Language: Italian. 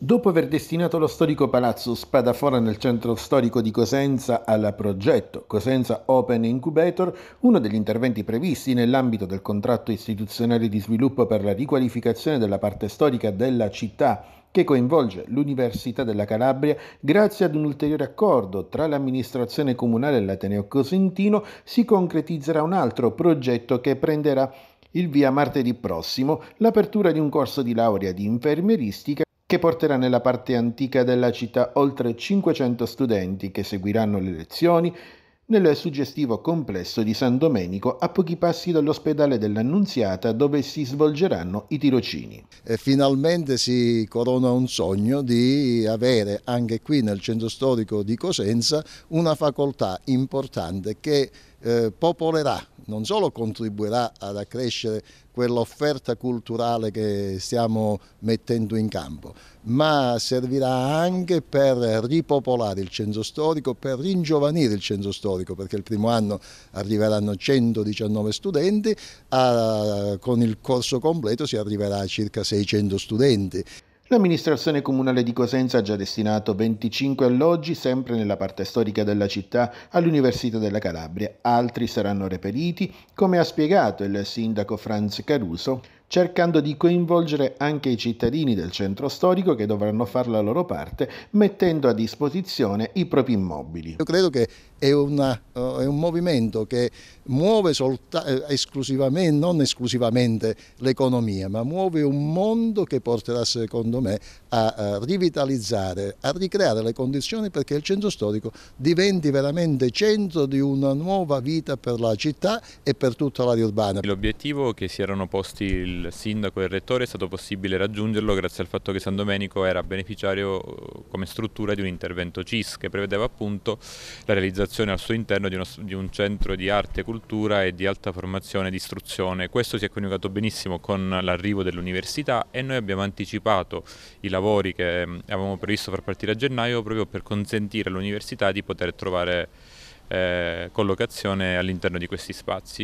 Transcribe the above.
Dopo aver destinato lo storico palazzo Spadafora nel centro storico di Cosenza al progetto Cosenza Open Incubator, uno degli interventi previsti nell'ambito del contratto istituzionale di sviluppo per la riqualificazione della parte storica della città che coinvolge l'Università della Calabria grazie ad un ulteriore accordo tra l'amministrazione comunale e l'Ateneo Cosentino si concretizzerà un altro progetto che prenderà il via martedì prossimo l'apertura di un corso di laurea di infermieristica che porterà nella parte antica della città oltre 500 studenti che seguiranno le lezioni nel suggestivo complesso di San Domenico a pochi passi dall'ospedale dell'Annunziata dove si svolgeranno i tirocini. E finalmente si corona un sogno di avere anche qui nel centro storico di Cosenza una facoltà importante che eh, popolerà, non solo contribuirà ad accrescere quell'offerta culturale che stiamo mettendo in campo, ma servirà anche per ripopolare il centro storico, per ringiovanire il centro storico, perché il primo anno arriveranno 119 studenti, a, con il corso completo si arriverà a circa 600 studenti. L'amministrazione comunale di Cosenza ha già destinato 25 alloggi, sempre nella parte storica della città, all'Università della Calabria. Altri saranno reperiti, come ha spiegato il sindaco Franz Caruso cercando di coinvolgere anche i cittadini del centro storico che dovranno fare la loro parte mettendo a disposizione i propri immobili. Io credo che è, una, eh, è un movimento che muove eh, esclusivamente, non esclusivamente l'economia, ma muove un mondo che porterà secondo me a rivitalizzare, a ricreare le condizioni perché il centro storico diventi veramente centro di una nuova vita per la città e per tutta l'area urbana. L'obiettivo che si erano posti il il sindaco e il rettore è stato possibile raggiungerlo grazie al fatto che San Domenico era beneficiario eh, come struttura di un intervento CIS che prevedeva appunto la realizzazione al suo interno di, uno, di un centro di arte, cultura e di alta formazione di istruzione. Questo si è coniugato benissimo con l'arrivo dell'università e noi abbiamo anticipato i lavori che mm, avevamo previsto far partire a gennaio proprio per consentire all'università di poter trovare eh, collocazione all'interno di questi spazi.